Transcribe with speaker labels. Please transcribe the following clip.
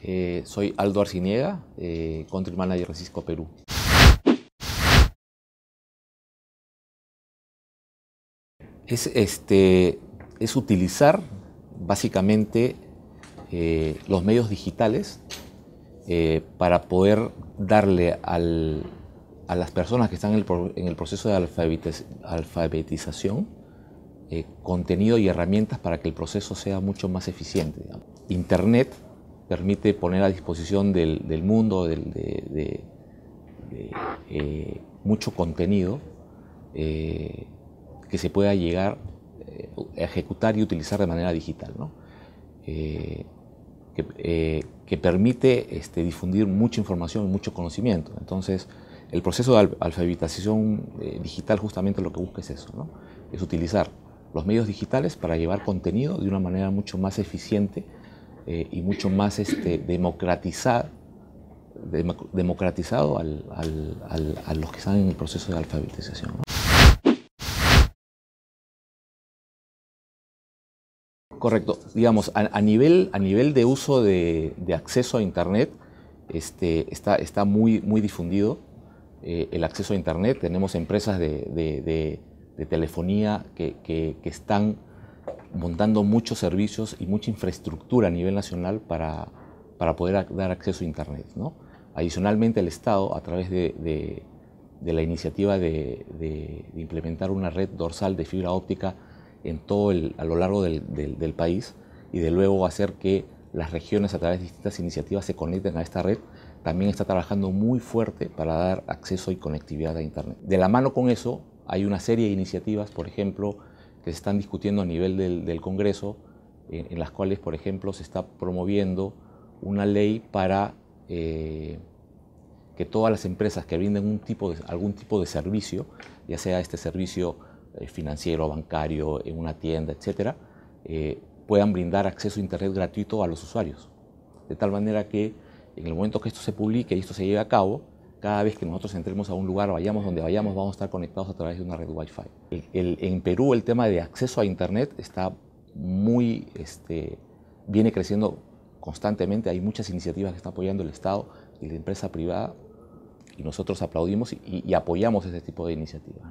Speaker 1: Eh, soy Aldo Arciniega, eh, Country Manager de Cisco Perú. Es, este, es utilizar básicamente eh, los medios digitales para poder darle a las personas que están en el, proceso de alfabetización contenido y herramientas para que el proceso sea mucho más eficiente. Internet permite poner a disposición del, mundo eh, mucho contenido eh, que se pueda llegar a eh, ejecutar y utilizar de manera digital, que, permite este, difundir mucha información y mucho conocimiento. Entonces, el proceso de alfabetización digital justamente lo que busca es eso, es utilizar los medios digitales para llevar contenido de una manera mucho más eficiente eh, y mucho más este, democratizar, democratizado a los que están en el proceso de alfabetización. Correcto. Digamos, a, nivel, a nivel de uso de, acceso a Internet, este, está, muy, muy difundido eh, el acceso a Internet. Tenemos empresas de, telefonía que, están montando muchos servicios y mucha infraestructura a nivel nacional para, para poder dar acceso a Internet. ¿no? Adicionalmente, el Estado, a través de, de, la iniciativa de, de, implementar una red dorsal de fibra óptica en todo a lo largo del, del, del, país y de luego hacer que las regiones a través de distintas iniciativas se conecten a esta red, también está trabajando muy fuerte para dar acceso y conectividad a Internet. De la mano con eso, hay una serie de iniciativas, por ejemplo, se están discutiendo a nivel del, Congreso, en, las cuales, por ejemplo, se está promoviendo una ley para eh, que todas las empresas que brinden algún tipo de servicio, ya sea este servicio eh, financiero, bancario, en una tienda, etcétera, eh, puedan brindar acceso a Internet gratuito a los usuarios. De tal manera que en el momento que esto se publique y esto se lleve a cabo, cada vez que nosotros entremos a un lugar, vayamos donde vayamos, vamos a estar conectados a través de una red Wi-Fi. en Perú el tema de acceso a Internet está muy, este, viene creciendo constantemente, hay muchas iniciativas que está apoyando el Estado y la empresa privada y nosotros aplaudimos y, apoyamos ese tipo de iniciativas.